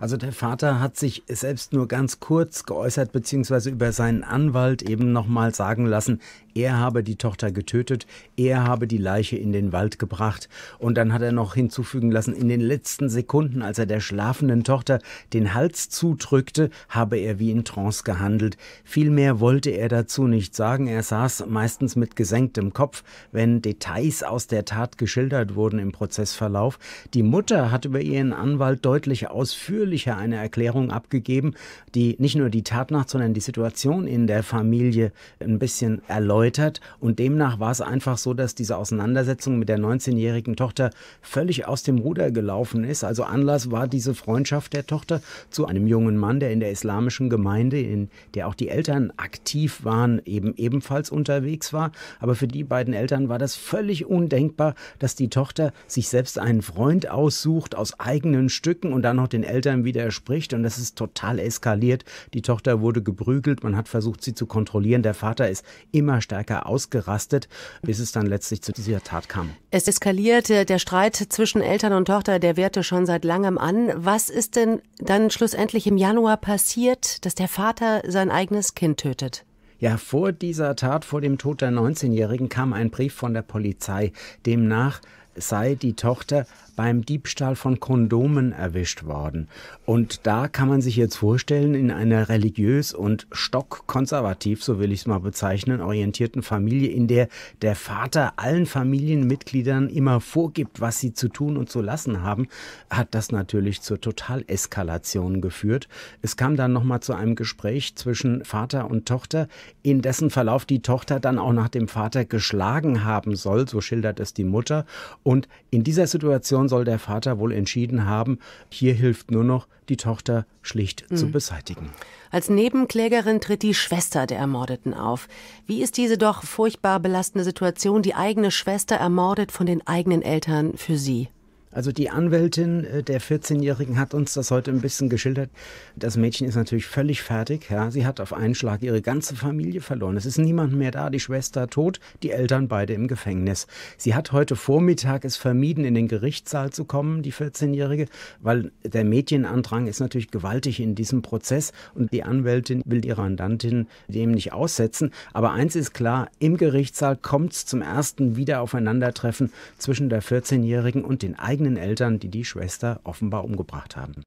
Also der Vater hat sich selbst nur ganz kurz geäußert, beziehungsweise über seinen Anwalt eben nochmal sagen lassen, er habe die Tochter getötet, er habe die Leiche in den Wald gebracht. Und dann hat er noch hinzufügen lassen, in den letzten Sekunden, als er der schlafenden Tochter den Hals zudrückte, habe er wie in Trance gehandelt. Viel mehr wollte er dazu nicht sagen. Er saß meistens mit gesenktem Kopf, wenn Details aus der Tat geschildert wurden im Prozessverlauf. Die Mutter hat über ihren Anwalt deutlich ausführlicher eine Erklärung abgegeben, die nicht nur die Tatnacht, sondern die Situation in der Familie ein bisschen erläutert geläutert und demnach war es einfach so, dass diese Auseinandersetzung mit der 19-jährigen Tochter völlig aus dem Ruder gelaufen ist. Also Anlass war diese Freundschaft der Tochter zu einem jungen Mann, der in der islamischen Gemeinde, in der auch die Eltern aktiv waren, eben ebenfalls unterwegs war. Aber für die beiden Eltern war das völlig undenkbar, dass die Tochter sich selbst einen Freund aussucht aus eigenen Stücken und dann noch den Eltern widerspricht. Und das ist total eskaliert. Die Tochter wurde geprügelt, man hat versucht, sie zu kontrollieren. Der Vater ist immer stärker ausgerastet, bis es dann letztlich zu dieser Tat kam. Es eskalierte der Streit zwischen Eltern und Tochter, der währte schon seit langem an. Was ist denn dann schlussendlich im Januar passiert, dass der Vater sein eigenes Kind tötet? Ja, vor dieser Tat, vor dem Tod der 19-Jährigen kam ein Brief von der Polizei. Demnach sei die Tochter beim Diebstahl von Kondomen erwischt worden. Und da kann man sich jetzt vorstellen, in einer religiös und stockkonservativ, so will ich es mal bezeichnen, orientierten Familie, in der der Vater allen Familienmitgliedern immer vorgibt, was sie zu tun und zu lassen haben, hat das natürlich zur Totaleskalation geführt. Es kam dann nochmal zu einem Gespräch zwischen Vater und Tochter, in dessen Verlauf die Tochter dann auch nach dem Vater geschlagen haben soll, so schildert es die Mutter. Und in dieser Situation soll der Vater wohl entschieden haben, hier hilft nur noch, die Tochter schlicht mhm. zu beseitigen. Als Nebenklägerin tritt die Schwester der Ermordeten auf. Wie ist diese doch furchtbar belastende Situation, die eigene Schwester ermordet von den eigenen Eltern für sie? Also die Anwältin äh, der 14-Jährigen hat uns das heute ein bisschen geschildert. Das Mädchen ist natürlich völlig fertig. Ja. Sie hat auf einen Schlag ihre ganze Familie verloren. Es ist niemand mehr da, die Schwester tot, die Eltern beide im Gefängnis. Sie hat heute Vormittag es vermieden, in den Gerichtssaal zu kommen, die 14-Jährige, weil der Mädchenandrang ist natürlich gewaltig in diesem Prozess und die Anwältin will ihre Andantin dem nicht aussetzen. Aber eins ist klar, im Gerichtssaal kommt es zum ersten Wiederaufeinandertreffen zwischen der 14-Jährigen und den eigenen eigenen Eltern, die die Schwester offenbar umgebracht haben